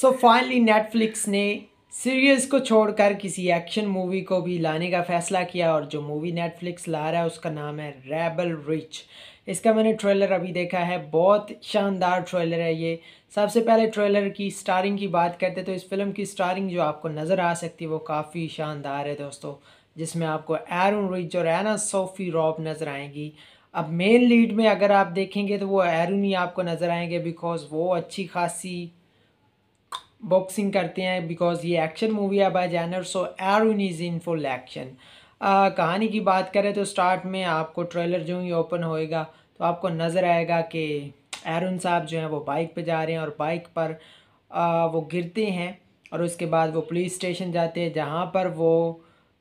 सो finally Netflix ने series को छोड़कर किसी एक्शन मूवी को भी लाने का फैसला किया और जो मूवी नेटफ्लिक्स ला रहा है उसका नाम है रेबल रिच इसका मैंने ट्रेलर अभी देखा है बहुत शानदार ट्रेलर है ये सबसे पहले ट्रेलर की स्टारिंग की बात करते तो इस फिल्म की स्टारिंग जो आपको नज़र आ सकती है वो काफ़ी शानदार है दोस्तों जिसमें आपको एरन रिच और एना सोफी रॉब नज़र आएंगी अब मेन लीड में अगर आप देखेंगे तो वो एरन ही आपको नज़र आएंगे बिकॉज वो अच्छी खासी बॉक्सिंग करते हैं बिकॉज ये एक्शन मूवी है by genre so Aaron is in full action कहानी की बात करें तो स्टार्ट में आपको ट्रेलर जो ही ओपन होएगा तो आपको नज़र आएगा कि एरून साहब जो हैं वो बाइक पे जा रहे हैं और बाइक पर आ, वो गिरते हैं और उसके बाद वो पुलिस स्टेशन जाते हैं जहाँ पर वो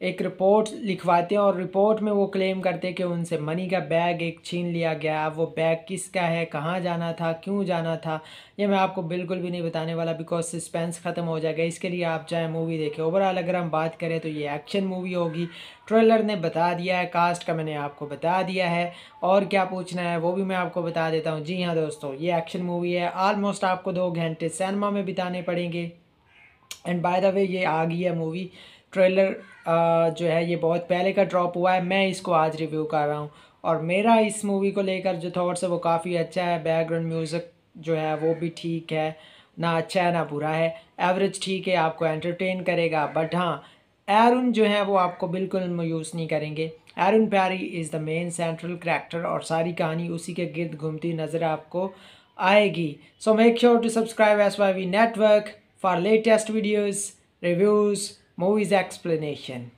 एक रिपोर्ट लिखवाते हैं और रिपोर्ट में वो क्लेम करते हैं कि उनसे मनी का बैग एक छीन लिया गया वो बैग किसका है कहाँ जाना था क्यों जाना था ये मैं आपको बिल्कुल भी नहीं बताने वाला बिकॉज सस्पेंस ख़त्म हो जाएगा इसके लिए आप चाहे मूवी देखें ओवरऑल अगर हम बात करें तो ये एक्शन मूवी होगी ट्रेलर ने बता दिया है कास्ट का मैंने आपको बता दिया है और क्या पूछना है वो भी मैं आपको बता देता हूँ जी हाँ दोस्तों ये एक्शन मूवी है आलमोस्ट आपको दो घंटे सिनेमा में बिताने पड़ेंगे एंड बाय द वे ये आ गई है मूवी ट्रेलर जो है ये बहुत पहले का ड्रॉप हुआ है मैं इसको आज रिव्यू कर रहा हूँ और मेरा इस मूवी को लेकर जो थाट्स है वो काफ़ी अच्छा है बैकग्राउंड म्यूज़िक जो है वो भी ठीक है ना अच्छा है ना बुरा है एवरेज ठीक है आपको एंटरटेन करेगा बट हाँ एरुन जो है वो आपको बिल्कुल मायूस नहीं करेंगे Aaron Pierre is the main central character और सारी कहानी उसी के गिर्द घूमती नज़र आपको आएगी so make sure to subscribe S Y V network for latest videos reviews movie's explanation.